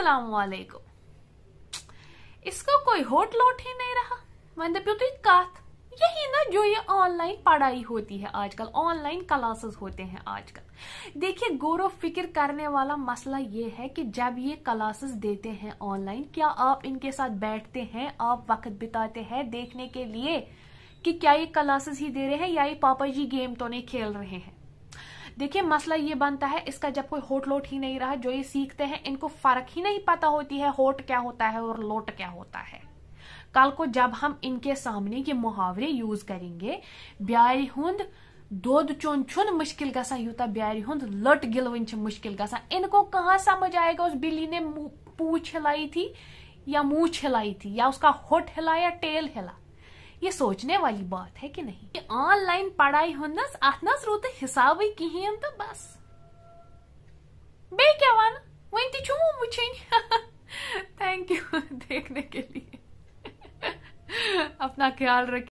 Assalamualaikum. इसका कोई होट लोट ही नहीं रहा वन प्यो तुम कत यही ना जो ये ऑनलाइन पढ़ाई होती है आजकल ऑनलाइन क्लासेस होते हैं आजकल देखिए गौरव फिक्र करने वाला मसला ये है कि जब ये क्लासेस देते हैं ऑनलाइन क्या आप इनके साथ बैठते हैं आप वक्त बिताते हैं देखने के लिए कि क्या ये क्लासेस ही दे रहे हैं या ये पापा जी गेम तो नहीं खेल रहे हैं देखिए मसला ये बनता है इसका जब कोई होट लोट ही नहीं रहा जो ये सीखते हैं इनको फर्क ही नहीं पता होती है होट क्या होता है और लोट क्या होता है कल को जब हम इनके सामने ये मुहावरे यूज करेंगे ब्यारि हुंद दोद चुन छुन मुश्किल गसा यूता ब्यारि हुंद लट गिलवन मुश्किल गसा इनको कहां समझ आएगा उस बिल्ली ने पूछ हिलाई थी या मुंह हिलाई थी या उसका होट हिला या टेल हिला ये सोचने वाली बात है कि नहीं ऑनलाइन पढ़ाई हुनस अत नज रूद हिसाब कहें तो बस बे क्या वन वन तू वचन थैंक यू देखने के लिए अपना ख्याल रख